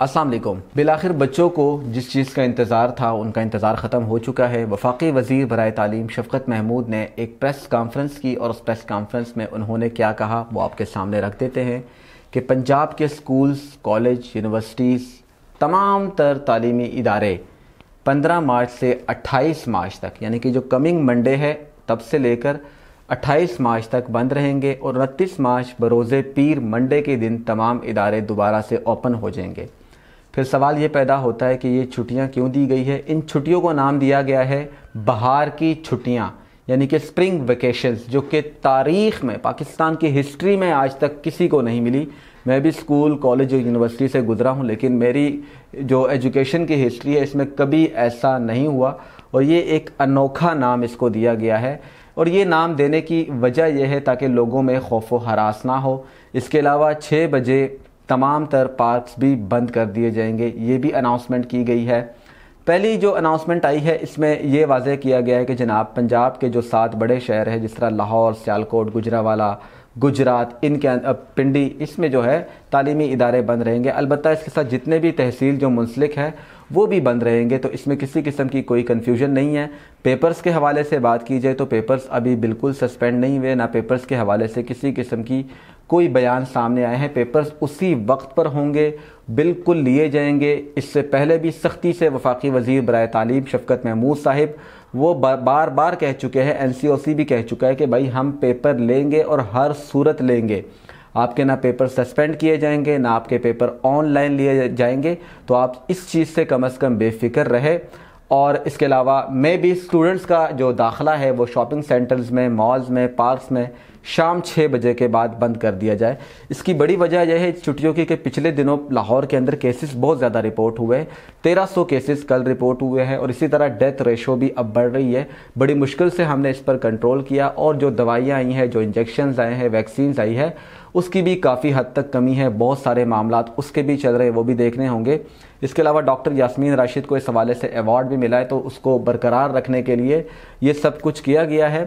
अस्सलाम बिल बिलाखिर बच्चों को जिस चीज़ का इंतज़ार था उनका इंतज़ार ख़त्म हो चुका है वफाकी वजीर बरए तालीम शफकत महमूद ने एक प्रेस कॉन्फ्रेंस की और उस प्रेस कॉन्फ्रेंस में उन्होंने क्या कहा वो आपके सामने रख देते हैं कि पंजाब के स्कूल्स कॉलेज यूनिवर्सिटीज़ तमाम तर तालीमी इदारे पंद्रह मार्च से अट्ठाईस मार्च तक यानी कि जो कमिंग मंडे है तब से लेकर अट्ठाईस मार्च तक बंद रहेंगे और उनतीस मार्च बरोज़ पीर मंडे के दिन तमाम इदारे दोबारा से ओपन हो जाएंगे फिर सवाल ये पैदा होता है कि ये छुट्टियाँ क्यों दी गई है इन छुट्टियों को नाम दिया गया है बहार की छुट्टियाँ यानी कि स्प्रिंग वेकेशंस जो कि तारीख़ में पाकिस्तान की हिस्ट्री में आज तक किसी को नहीं मिली मैं भी स्कूल कॉलेज और यूनिवर्सिटी से गुजरा हूँ लेकिन मेरी जो एजुकेशन की हिस्ट्री है इसमें कभी ऐसा नहीं हुआ और ये एक अनोखा नाम इसको दिया गया है और ये नाम देने की वजह यह है ताकि लोगों में खौफ व हरास ना हो इसके अलावा छः बजे तमाम तर पार्क्स भी बंद कर दिए जाएंगे ये भी अनाउंसमेंट की गई है पहली जो अनाउंसमेंट आई है इसमें यह वाजह किया गया है कि जनाब पंजाब के जो सात बड़े शहर हैं जिस तरह लाहौर सियालकोट गुजरावाला गुजरात इनके अं-, पिंडी इसमें जो है तालीमी इदारे बंद रहेंगे अलबत् इसके साथ जितने भी तहसील जो मुंसलिक है वो भी बंद रहेंगे तो इसमें किसी किस्म की कोई कन्फ्यूजन नहीं है पेपर्स के हवाले से बात की जाए तो पेपर्स अभी बिल्कुल सस्पेंड नहीं हुए ना पेपर्स के हवाले से किसी किस्म की कोई बयान सामने आए हैं पेपर्स उसी वक्त पर होंगे बिल्कुल लिए जाएंगे इससे पहले भी सख्ती से वफाकी वजीर बर तालीम शफकत महमूद साहिब वो बार बार कह चुके हैं एन भी कह चुका है कि भाई हम पेपर लेंगे और हर सूरत लेंगे आपके ना पेपर सस्पेंड किए जाएंगे ना आपके पेपर ऑनलाइन लिए जाएंगे तो आप इस चीज़ से कम अज़ कम बेफिक्र रहे और इसके अलावा मैं भी स्टूडेंट्स का जो दाखला है वो शॉपिंग सेंटर्स में मॉल्स में पार्क्स में शाम छः बजे के बाद बंद कर दिया जाए इसकी बड़ी वजह यह है छुट्टियों की कि पिछले दिनों लाहौर के अंदर केसेस बहुत ज़्यादा रिपोर्ट हुए हैं तेरह सौ केसेस कल रिपोर्ट हुए हैं और इसी तरह डेथ रेशो भी अब बढ़ रही है बड़ी मुश्किल से हमने इस पर कंट्रोल किया और जो दवाइयाँ आई हैं जो इंजेक्शन आए हैं वैक्सीन आई है उसकी भी काफ़ी हद तक कमी है बहुत सारे मामला उसके भी चल रहे हैं वो भी देखने होंगे इसके अलावा डॉक्टर यासमीन राशिद को इस हवाले से अवार्ड भी मिला है तो उसको बरकरार रखने के लिए ये सब कुछ किया गया है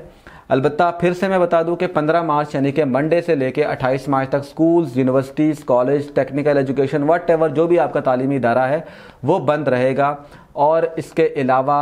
अलबत्त फिर से मैं बता दूं कि 15 मार्च यानी कि मंडे से लेकर 28 मार्च तक schools universities college technical education वट जो भी आपका तालीमी इदारा है वो बंद रहेगा और इसके अलावा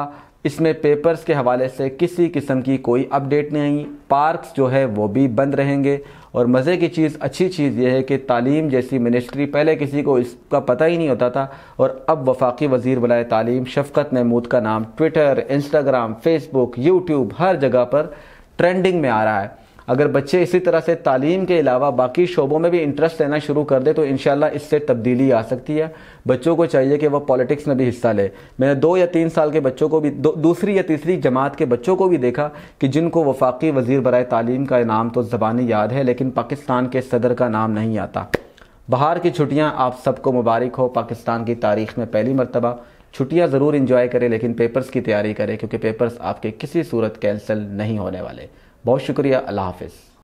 इसमें पेपर्स के हवाले से किसी किस्म की कोई अपडेट नहीं पार्क्स जो है वो भी बंद रहेंगे और मज़े की चीज़ अच्छी चीज़ यह है कि तालीम जैसी मिनिस्ट्री पहले किसी को इसका पता ही नहीं होता था और अब वफाकी वजीर बलाए तालीम शफकत महमूद का नाम ट्विटर इंस्टाग्राम फेसबुक यूट्यूब हर जगह पर ट्रेंडिंग में आ रहा है अगर बच्चे इसी तरह से तालीम के अलावा बाकी शोबों में भी इंटरेस्ट लेना शुरू कर दे तो इन इससे तब्दीली आ सकती है बच्चों को चाहिए कि वह पॉलिटिक्स में भी हिस्सा ले मैंने दो या तीन साल के बच्चों को भी दूसरी या तीसरी जमात के बच्चों को भी देखा कि जिनको वफाकी वजीर बरए तालीम का नाम तो ज़बानी याद है लेकिन पाकिस्तान के सदर का नाम नहीं आता बाहर की छुट्टियाँ आप सबको मुबारक हो पाकिस्तान की तारीख में पहली मरतबा छुट्टियाँ ज़रूर इंजॉय करें लेकिन पेपर्स की तैयारी करें क्योंकि पेपर्स आपके किसी सूरत कैंसिल नहीं होने वाले बहुत शुक्रिया अल्लाह हाफिज़